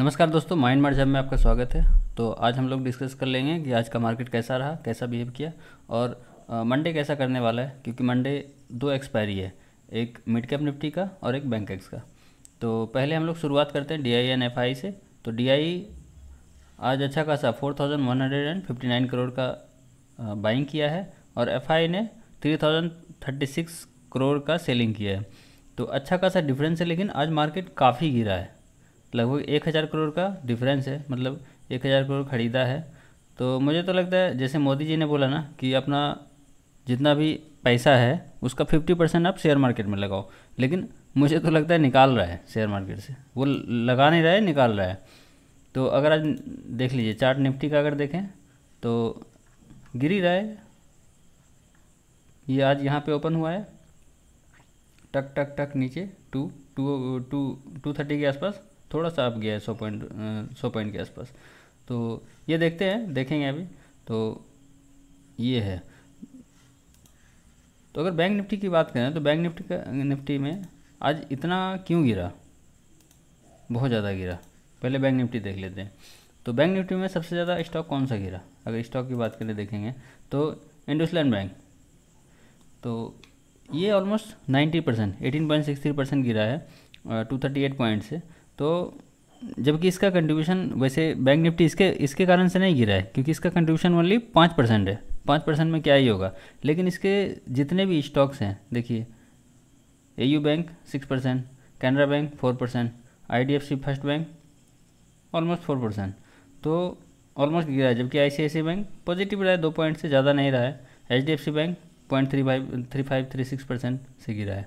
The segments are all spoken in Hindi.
नमस्कार दोस्तों माइंड जब में आपका स्वागत है तो आज हम लोग डिस्कस कर लेंगे कि आज का मार्केट कैसा रहा कैसा बिहेव किया और मंडे कैसा करने वाला है क्योंकि मंडे दो एक्सपायरी है एक मिड कैप निफ्टी का और एक बैंक एक्स का तो पहले हम लोग शुरुआत करते हैं डी आई एफ आई से तो डी आई e आज अच्छा खासा four thousand one hundred and fifty nine crore का बाइंग किया है और एफ आई ने three thousand thirty six crore का सेलिंग किया है तो अच्छा खासा डिफरेंस है लेकिन आज मार्केट काफ़ी गिरा है लगभग एक हज़ार करोड़ का डिफरेंस है मतलब एक हज़ार करोड़ ख़रीदा है तो मुझे तो लगता है जैसे मोदी जी ने बोला ना कि अपना जितना भी पैसा है उसका फिफ्टी परसेंट आप शेयर मार्केट में लगाओ लेकिन मुझे तो लगता है निकाल रहा है शेयर मार्केट से वो लगा नहीं रहा है निकाल रहा है तो अगर आज देख लीजिए चार्ट निफ्टी का अगर देखें तो गिरी रहा है ये आज यहाँ पे ओपन हुआ है टक टक टक नीचे two two two two thirty के आसपास थोड़ा सा आप गया है सौ पॉइंट सौ पॉइंट के आसपास तो ये देखते हैं देखेंगे अभी तो ये है तो अगर बैंक निफ्टी की बात करें तो बैंक निफ्टी का निफ्टी में आज इतना क्यों गिरा बहुत ज़्यादा गिरा पहले बैंक निफ्टी देख लेते हैं तो बैंक निफ्टी में सबसे ज़्यादा स्टॉक कौन सा गिरा अगर स्टॉक की बात करें देखेंगे तो इंडोसलैंड बैंक तो ये almost 90 percent eighteen point six three percent गिरा है टू थर्टी एट पॉइंट से तो जबकि इसका कंट्रीब्यूशन वैसे बैंक निफ्टी इसके इसके कारण से नहीं गिरा है क्योंकि इसका कंट्रीब्यूशन ओनली पाँच परसेंट है पाँच परसेंट में क्या ही होगा लेकिन इसके जितने भी स्टॉक्स हैं देखिए A U bank six percent Canara bank four percent I D F C first bank almost four percent तो ऑलमोस्ट गिरा है जबकि आई C I C bank positive रहा है दो पॉइंट से ज़्यादा नहीं रहा है H D F C bank point three five three five three six percent से गिरा है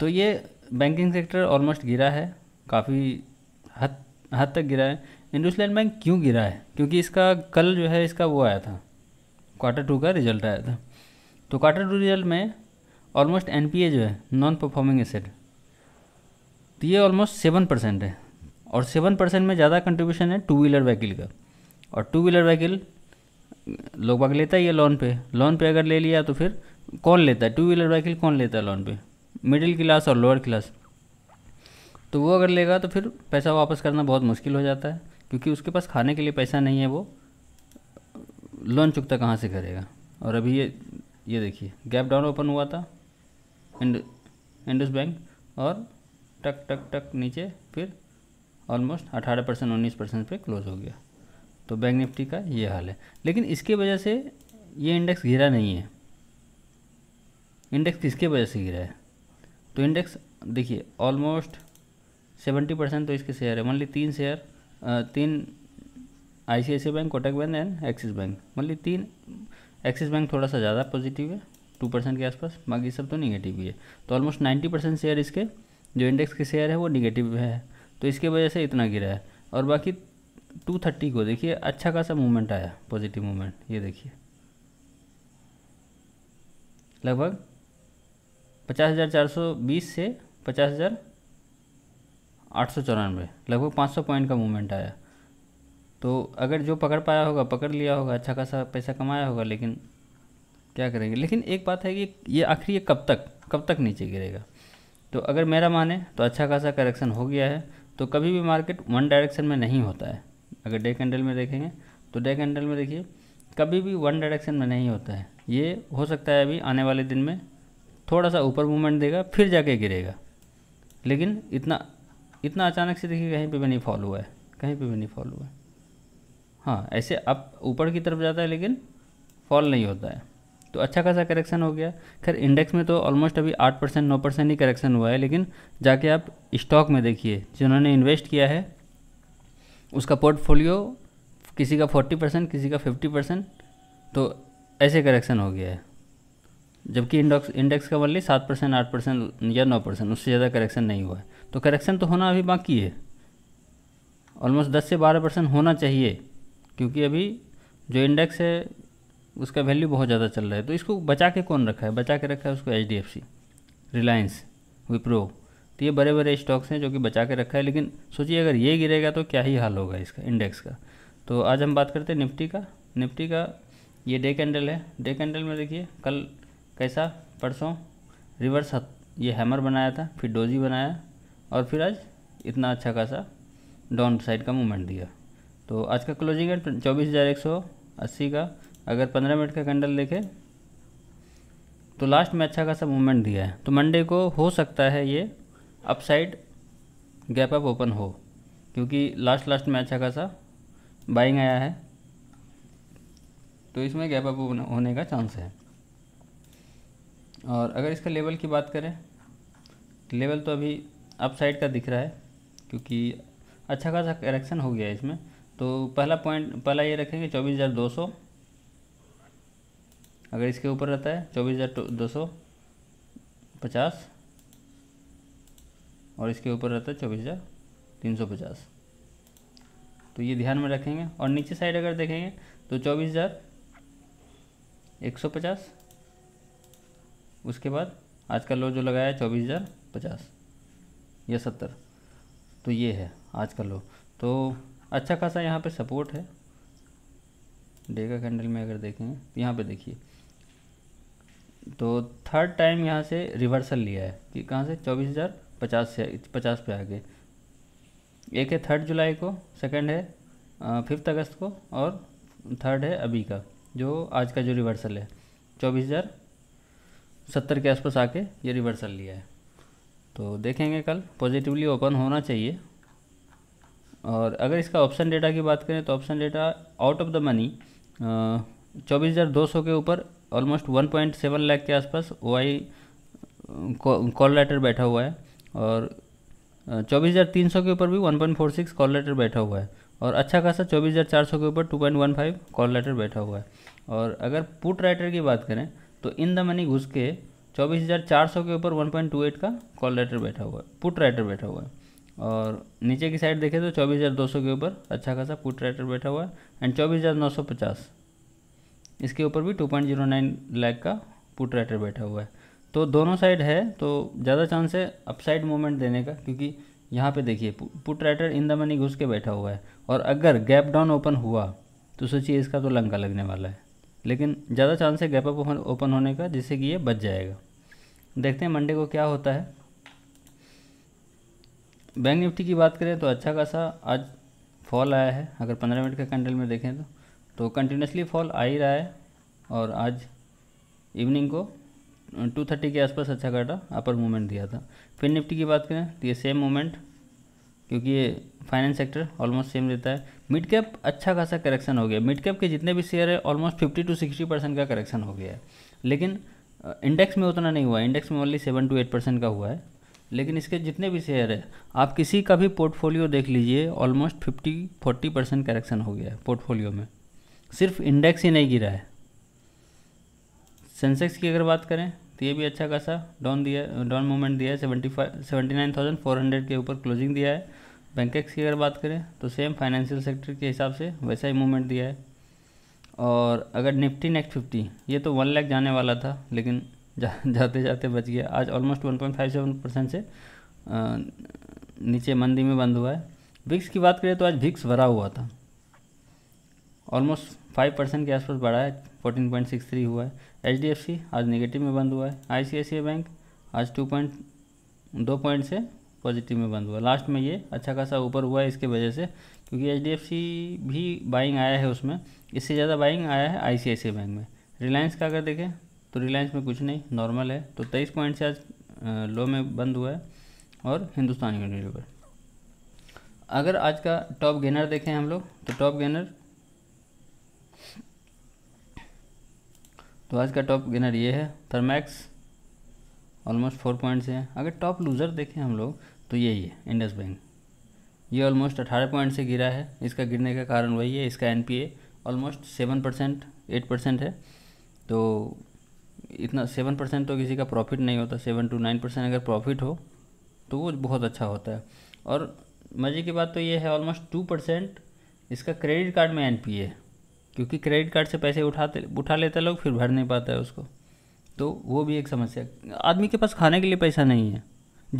तो ये बैंकिंग सेक्टर ऑलमोस्ट गिरा है काफ़ी हद हद तक गिरा है इंडोसलैंड बैंक क्यों गिरा है क्योंकि इसका कल जो है इसका वो आया था क्वार्टर टू का रिजल्ट आया था तो क्वार्टर टू रिजल्ट में ऑलमोस्ट एन जो है नॉन परफॉर्मिंग एसेट तो ये ऑलमोस्ट सेवन परसेंट है और सेवन परसेंट में ज़्यादा कंट्रीब्यूशन है टू व्हीलर व्हीकिल का और टू व्हीलर व्हीकिल लोग बाग लेता ही है लोन पे लोन पे अगर ले लिया तो फिर कौन लेता है टू व्हीलर व्हीकिल कौन लेता है लोन पे मिडिल क्लास और लोअर क्लास तो वो अगर लेगा तो फिर पैसा वापस करना बहुत मुश्किल हो जाता है क्योंकि उसके पास खाने के लिए पैसा नहीं है वो लोन चुकता कहाँ से करेगा और अभी ये ये देखिए गैप डाउन ओपन हुआ था इंड इंडस बैंक और टक टक टक नीचे फिर ऑलमोस्ट अठारह परसेंट उन्नीस परसेंट पर क्लोज हो गया तो बैंक निफ्टी का ये हाल है लेकिन इसके वजह से ये इंडेक्स गिरा नहीं है इंडेक्स किसके वजह से गिरा है तो इंडेक्स देखिए ऑलमोस्ट सेवेंटी परसेंट तो इसके शेयर है मान ली तीन शेयर तीन I bank Kotak bank and Axis bank मान ली तीन एक्सिस बैंक थोड़ा सा ज़्यादा पॉजिटिव है टू परसेंट के आसपास बाकी सब तो निगेटिव ही है तो ऑलमोस्ट नाइन्टी परसेंट शेयर इसके जो इंडेक्स के शेयर है वो निगेटिव है तो इसके वजह से इतना गिरा है और बाकी टू थर्टी को देखिए अच्छा खासा मूवमेंट आया पॉजिटिव मूवमेंट ये देखिए लगभग पचास हज़ार चार सौ बीस से पचास हज़ार आठ सौ चौरानवे लगभग पाँच सौ पॉइंट का मूवमेंट आया तो अगर जो पकड़ पाया होगा पकड़ लिया होगा अच्छा खासा पैसा कमाया होगा लेकिन क्या करेंगे लेकिन एक बात है कि ये आखिरी ये कब तक कब तक नीचे गिरेगा तो अगर मेरा माने तो अच्छा खासा करेक्शन हो गया है तो कभी भी मार्केट वन डायरेक्शन में नहीं होता है अगर डे कैंडल में देखेंगे तो डे कैंडल में देखिए कभी भी वन डायरेक्शन में नहीं होता है ये हो सकता है अभी आने वाले दिन में थोड़ा सा ऊपर मूवमेंट देगा फिर जाके गिरेगा लेकिन इतना इतना अचानक से देखिए कहीं पे भी नहीं फॉल हुआ है कहीं पे भी नहीं फॉल हुआ है हाँ ऐसे अब ऊपर की तरफ जाता है लेकिन फॉल नहीं होता है तो अच्छा खासा करेक्शन हो गया खैर इंडेक्स में तो ऑलमोस्ट अभी आठ परसेंट नौ परसेंट ही करेक्शन हुआ है लेकिन जाके आप स्टॉक में देखिए जिन्होंने इन्वेस्ट किया है उसका पोर्टफोलियो किसी का फोर्टी परसेंट किसी का फिफ्टी परसेंट तो ऐसे करेक्शन हो गया है जबकि इंडेक्स इंडेक्स का वनली सात परसेंट आठ परसेंट या नौ परसेंट उससे ज़्यादा करेक्शन नहीं हुआ है तो करेक्शन तो होना अभी बाकी है ऑलमोस्ट दस से बारह परसेंट होना चाहिए क्योंकि अभी जो इंडेक्स है उसका वैल्यू बहुत ज़्यादा चल रहा है तो इसको बचा के कौन रखा है बचा के रखा है उसको एच रिलायंस विप्रो तो ये बड़े बड़े स्टॉक्स हैं जो कि बचा के रखा है लेकिन सोचिए अगर ये गिरेगा तो क्या ही हाल होगा इसका इंडेक्स का तो आज हम बात करते हैं निफ्टी का निफ्टी का ये डे कैंडल है डे कैंडल में देखिए कल कैसा परसों रिवर्स ये हैमर बनाया था फिर डोजी बनाया और फिर आज इतना अच्छा खासा डाउन साइड का मूवमेंट दिया तो आज का क्लोजिंग है चौबीस हज़ार एक सौ अस्सी का अगर पंद्रह मिनट का कैंडल देखे तो लास्ट में अच्छा खासा मूवमेंट दिया है तो मंडे को हो सकता है ये अपसाइड गैप अप ओपन हो क्योंकि लास्ट लास्ट में अच्छा खासा बाइंग आया है तो इसमें गैप अप होने का चांस है और अगर इसका लेवल की बात करें तो लेवल तो अभी अप साइड का दिख रहा है क्योंकि अच्छा खासा करेक्शन हो गया है इसमें तो पहला पॉइंट पहला ये रखेंगे चौबीस हज़ार दो सौ अगर इसके ऊपर रहता है चौबीस हज़ार दो सौ पचास और इसके ऊपर रहता है चौबीस हज़ार तीन सौ पचास तो ये ध्यान में रखेंगे और नीचे साइड अगर देखेंगे तो चौबीस हज़ार एक सौ पचास उसके बाद आज का लो जो लगाया चौबीस हज़ार पचास या सत्तर तो ये है आज का लो तो अच्छा खासा यहाँ पे सपोर्ट है डे का कैंडल में अगर देखें तो यहाँ पे देखिए तो थर्ड टाइम यहाँ से रिवर्सल लिया है कि कहाँ से चौबीस हज़ार पचास से पचास पे आगे एक है थर्ड जुलाई को सेकंड है फिफ्थ अगस्त को और थर्ड है अभी का जो आज का जो रिवर्सल है चौबीस हज़ार सत्तर के आसपास आके ये रिवर्सल लिया है तो देखेंगे कल पॉजिटिवली ओपन होना चाहिए और अगर इसका ऑप्शन डेटा की बात करें तो option data out of the money चौबीस हज़ार दो सौ के ऊपर almost one point seven lakh के आसपास ओ आई कॉल लेटर बैठा हुआ है और चौबीस हज़ार तीन सौ के ऊपर भी one point four six call writer बैठा हुआ है और अच्छा खासा चौबीस हज़ार चार सौ के ऊपर two point one five call writer बैठा हुआ है और अगर पुट राइटर की बात करें तो इन द मनी घुस के चौबीस हज़ार चार सौ के ऊपर वन पॉइंट टू एट का कॉल राइटर बैठा हुआ है पुट राइटर बैठा हुआ है और नीचे की साइड देखें तो चौबीस हज़ार दो सौ के ऊपर अच्छा खासा पुट राइटर बैठा हुआ है एंड चौबीस हज़ार नौ सौ पचास इसके ऊपर भी two point zero nine lakh का पुट राइटर बैठा हुआ है तो दोनों साइड है तो ज़्यादा चांस है अपसाइड मूवमेंट देने का क्योंकि यहाँ पर देखिए put writer in the money घुस के बैठा हुआ है और अगर गैप डाउन ओपन हुआ तो सोचिए इसका तो लंका लगने वाला है लेकिन ज़्यादा चांस है गैप अप ओपन होने का जिससे कि ये बच जाएगा देखते हैं मंडे को क्या होता है बैंक निफ्टी की बात करें तो अच्छा खासा आज फॉल आया है अगर पंद्रह मिनट के कैंडल में देखें तो तो कंटिन्यूसली फॉल आ ही रहा है और आज इवनिंग को टू थर्टी के आसपास अच्छा काटा अपर मूवमेंट दिया था फिर निफ्टी की बात करें तो ये सेम मूवमेंट क्योंकि ये फाइनेंस सेक्टर ऑलमोस्ट सेम रहता है मिड कैप अच्छा खासा करेक्शन हो गया मिड कैप के जितने भी शेयर है almost fifty to sixty percent का करेक्शन हो गया है लेकिन इंडेक्स में उतना नहीं हुआ इंडेक्स में only seven to eight percent का हुआ है लेकिन इसके जितने भी शेयर है आप किसी का भी पोर्टफोलियो देख लीजिए almost fifty forty percent correction हो गया है पोर्टफोलियो में सिर्फ इंडेक्स ही नहीं गिरा है सेंसेक्स की अगर बात करें तो ये भी अच्छा खासा डाउन दिया डाउन मूवमेंट दिया है seventy five seventy nine thousand four hundred के ऊपर क्लोजिंग दिया है बैंक एक्स की अगर बात करें तो सेम फाइनेंशियल सेक्टर के हिसाब से वैसा ही मूवमेंट दिया है और अगर निफ्टी नेक्स्ट फिफ्टी ये तो वन लैख जाने वाला था लेकिन जा, जाते जाते बच गया आज almost one point five seven percent से आ, नीचे मंदी में बंद हुआ है विक्स की बात करें तो आज विक्स भरा हुआ था ऑलमोस्ट फाइव परसेंट के आसपास बढ़ा है फोर्टीन पॉइंट सिक्स थ्री हुआ है एच डी एफ सी आज नेगेटिव में बंद हुआ है I C I C I bank आज टू पॉइंट दो पॉइंट से पॉजिटिव में बंद हुआ लास्ट में ये अच्छा खासा ऊपर हुआ है इसके वजह से क्योंकि एच डी एफ सी भी बाइंग आया है उसमें इससे ज़्यादा बाइंग आया है I C I C I bank में रिलायंस का अगर देखें तो रिलायंस में कुछ नहीं नॉर्मल है तो तेईस पॉइंट से आज लो में बंद हुआ है और हिंदुस्तान यूनिलीवर अगर आज का टॉप गेनर देखें हम लोग तो टॉप गेनर तो आज का टॉप गिनर ये है थर्मैक्स ऑलमोस्ट फोर पॉइंट्स है अगर टॉप लूज़र देखें हम लोग तो यही है इंडस बैंक ये ऑलमोस्ट अठारह पॉइंट से गिरा है इसका गिरने का कारण वही है इसका N almost seven percent eight percent है तो इतना सेवन परसेंट तो किसी का प्रॉफिट नहीं होता सेवन टू नाइन परसेंट अगर प्रॉफिट हो तो वो बहुत अच्छा होता है और मज़े की बात तो ये है ऑलमोस्ट टू परसेंट इसका क्रेडिट कार्ड में एन पी है क्योंकि क्रेडिट कार्ड से पैसे उठाते उठा लेते लोग फिर भर नहीं पाता है उसको तो वो भी एक समस्या आदमी के पास खाने के लिए पैसा नहीं है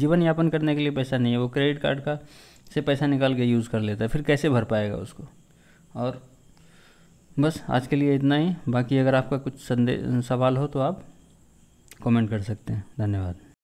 जीवन यापन करने के लिए पैसा नहीं है वो क्रेडिट कार्ड का से पैसा निकाल के यूज़ कर लेता है फिर कैसे भर पाएगा उसको और बस आज के लिए इतना ही बाकी अगर आपका कुछ संदेह सवाल हो तो आप कमेंट कर सकते हैं धन्यवाद